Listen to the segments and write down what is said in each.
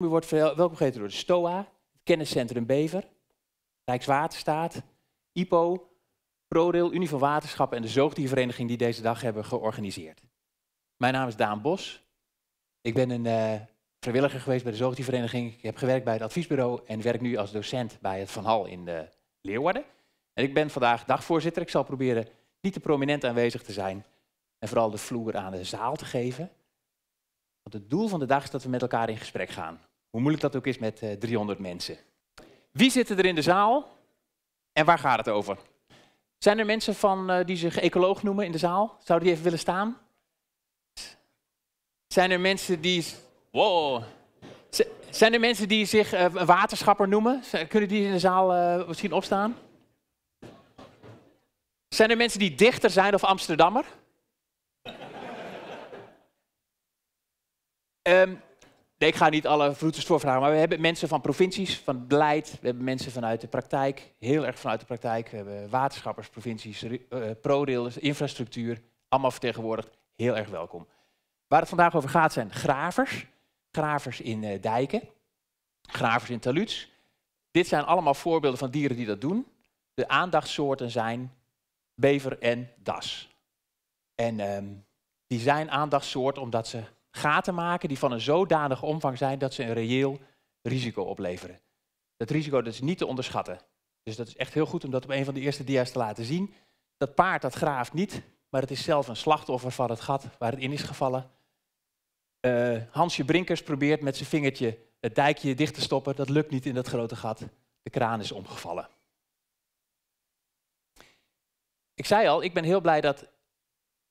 U wordt welkom geheten door de STOA, het kenniscentrum Bever, Rijkswaterstaat, IPO, ProRail, Unie van Waterschappen en de zoogdiervereniging die deze dag hebben georganiseerd. Mijn naam is Daan Bos. Ik ben een eh, vrijwilliger geweest bij de zoogdiervereniging. Ik heb gewerkt bij het adviesbureau en werk nu als docent bij het Van Hal in de eh, Leeuwarden. En ik ben vandaag dagvoorzitter. Ik zal proberen niet te prominent aanwezig te zijn en vooral de vloer aan de zaal te geven. Want het doel van de dag is dat we met elkaar in gesprek gaan hoe moeilijk dat ook is met 300 eh, mensen. Wie zitten er in de zaal en waar gaat het over? Zijn er mensen van, eh, die zich ecoloog noemen in de zaal? Zouden die even willen staan? Zijn er mensen die. Wow. Zijn er mensen die zich eh, waterschapper noemen? Kunnen die in de zaal misschien opstaan? Zijn er mensen die dichter zijn of Amsterdammer? um, ik ga niet alle vroeders voorvragen, maar we hebben mensen van provincies, van beleid, we hebben mensen vanuit de praktijk, heel erg vanuit de praktijk. We hebben waterschappers, provincies, eh, pro infrastructuur, allemaal vertegenwoordigd. Heel erg welkom. Waar het vandaag over gaat zijn gravers, gravers in eh, dijken, gravers in taluds. Dit zijn allemaal voorbeelden van dieren die dat doen. De aandachtssoorten zijn bever en das. En ehm, die zijn aandachtssoort omdat ze gaten maken die van een zodanige omvang zijn dat ze een reëel risico opleveren. Dat risico dat is niet te onderschatten. Dus dat is echt heel goed om dat op een van de eerste dia's te laten zien. Dat paard dat graaft niet, maar het is zelf een slachtoffer van het gat waar het in is gevallen. Eh, Hansje Brinkers probeert met zijn vingertje het dijkje dicht te stoppen. Dat lukt niet in dat grote gat. De kraan is omgevallen. Ik zei al, ik ben heel blij dat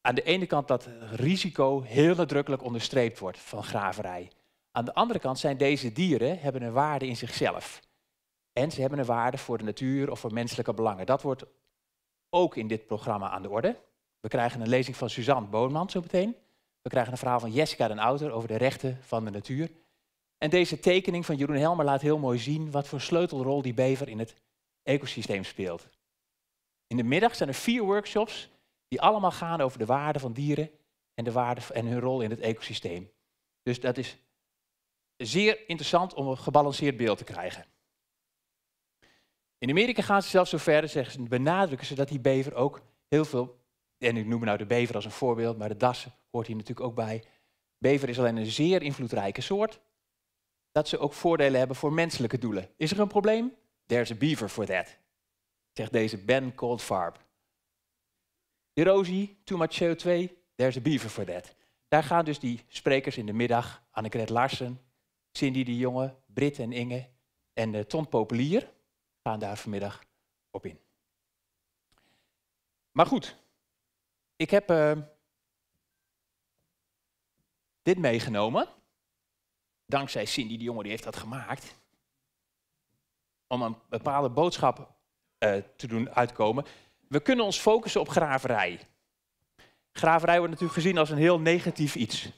aan de ene kant dat risico heel nadrukkelijk onderstreept wordt van graverij. Aan de andere kant zijn deze dieren hebben een waarde in zichzelf. En ze hebben een waarde voor de natuur of voor menselijke belangen. Dat wordt ook in dit programma aan de orde. We krijgen een lezing van Suzanne Boonman zo meteen. We krijgen een verhaal van Jessica den Outer over de rechten van de natuur. En deze tekening van Jeroen Helmer laat heel mooi zien wat voor sleutelrol die bever in het ecosysteem speelt. In de middag zijn er vier workshops die allemaal gaan over de waarde van dieren en, de waarde, en hun rol in het ecosysteem. Dus dat is zeer interessant om een gebalanceerd beeld te krijgen. In Amerika gaan ze zelfs zo ver, zeggen ze, benadrukken ze dat die bever ook heel veel, en ik noem nou de bever als een voorbeeld, maar de das hoort hier natuurlijk ook bij. Bever is alleen een zeer invloedrijke soort, dat ze ook voordelen hebben voor menselijke doelen. Is er een probleem? There's a beaver for that, zegt deze Ben Coldfarb. Erosie, too much CO2, there's a beaver for that. Daar gaan dus die sprekers in de middag, Annegret Larsen, Cindy de Jonge, Brit en Inge en eh, Ton Populier, gaan daar vanmiddag op in. Maar goed, ik heb eh, dit meegenomen. Dankzij Cindy de Jonge, die heeft dat gemaakt. Om een bepaalde boodschap eh, te doen uitkomen we kunnen ons focussen op graverij. Graverij wordt natuurlijk gezien als een heel negatief iets.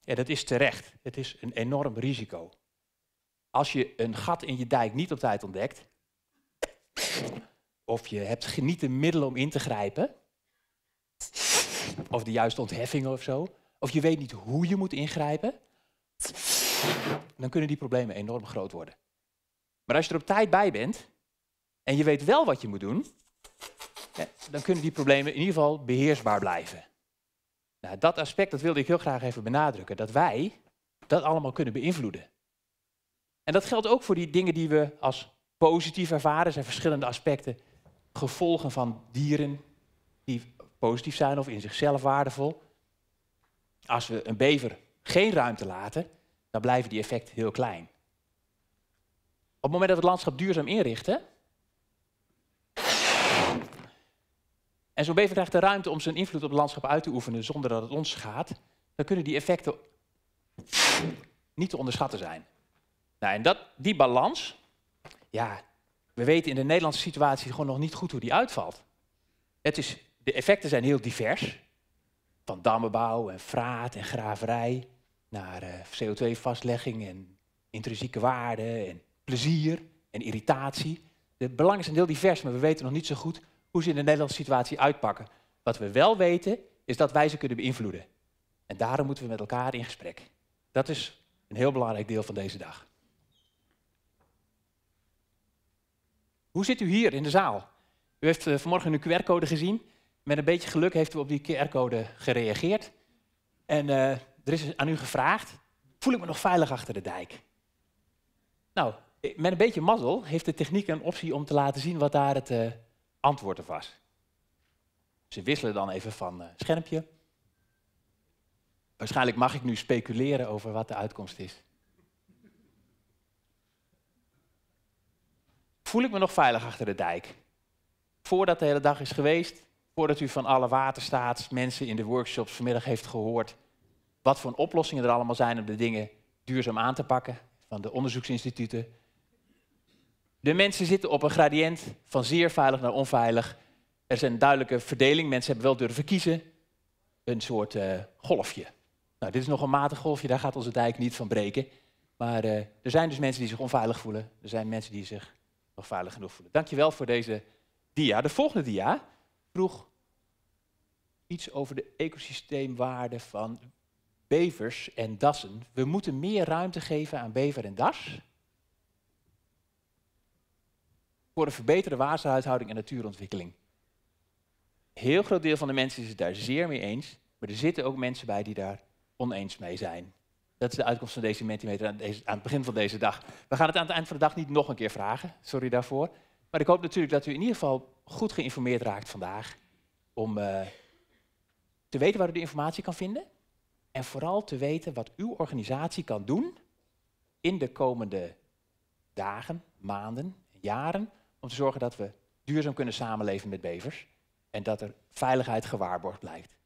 Ja, dat is terecht. Het is een enorm risico. Als je een gat in je dijk niet op tijd ontdekt, of je hebt niet de middelen om in te grijpen, of de juiste ontheffingen of zo, of je weet niet hoe je moet ingrijpen, dan kunnen die problemen enorm groot worden. Maar als je er op tijd bij bent en je weet wel wat je moet doen, eh, dan kunnen die problemen in ieder geval beheersbaar blijven. Nou, dat aspect dat wilde ik heel graag even benadrukken, dat wij dat allemaal kunnen beïnvloeden. En dat geldt ook voor die dingen die we als positief ervaren. zijn verschillende aspecten, gevolgen van dieren die positief zijn of in zichzelf waardevol. Als we een bever geen ruimte laten, dan blijven die effecten heel klein. Op het moment dat we het landschap duurzaam inrichten, en zo'n bever krijgt de ruimte om zijn invloed op het landschap uit te oefenen zonder dat het ons schaadt, dan kunnen die effecten niet te onderschatten zijn. Nou, en dat, die balans, ja, we weten in de Nederlandse situatie gewoon nog niet goed hoe die uitvalt. Het is, de effecten zijn heel divers. Van dammenbouw en fraat en graverij naar eh, CO2-vastlegging en intrinsieke waarde en plezier en irritatie. belang is een heel divers, maar we weten nog niet zo goed hoe ze in de Nederlandse situatie uitpakken. Wat we wel weten, is dat wij ze kunnen beïnvloeden. En daarom moeten we met elkaar in gesprek. Dat is een heel belangrijk deel van deze dag. Hoe zit u hier in de zaal? U heeft eh, vanmorgen een QR-code gezien. Met een beetje geluk heeft u op die QR-code gereageerd. En eh, er is aan u gevraagd: voel ik me nog veilig achter de dijk? Nou, eh, met een beetje mazzel heeft de techniek een optie om te laten zien wat daar het, antwoord er was. Ze wisselen dan even van uh, schermpje. Waarschijnlijk mag ik nu speculeren over wat de uitkomst is. Voel ik me nog veilig achter de dijk? Voordat de hele dag is geweest, voordat u van alle waterstaatsmensen in de workshops vanmiddag heeft gehoord wat voor oplossingen er allemaal zijn om de dingen duurzaam aan te pakken, van de onderzoeksinstituten, de mensen zitten op een gradient van zeer veilig naar onveilig. Er is een duidelijke verdeling. Mensen hebben wel durven kiezen. Een soort eh, golfje. Nou, dit is nog een matig golfje, daar gaat onze dijk niet van breken. Maar eh, er zijn dus mensen die zich onveilig voelen. Er zijn mensen die zich nog veilig genoeg voelen. Dankjewel voor deze dia. De volgende dia vroeg iets over de ecosysteemwaarde van bevers en dassen. We moeten meer ruimte geven aan bever en das voor een verbeterde waterhuishouding en natuurontwikkeling. Een heel groot deel van de mensen is het daar zeer mee eens, maar er zitten ook mensen bij die daar oneens mee zijn. Dat is de uitkomst van deze mentimeter aan, deze, aan het begin van deze dag. We gaan het aan het eind van de dag niet nog een keer vragen, sorry daarvoor. Maar ik hoop natuurlijk dat u in ieder geval goed geïnformeerd raakt vandaag om eh, te weten waar u de informatie kan vinden en vooral te weten wat uw organisatie kan doen in de komende dagen, maanden, jaren om te zorgen dat we duurzaam kunnen samenleven met bevers en dat er veiligheid gewaarborgd blijft.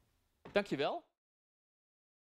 Dankjewel.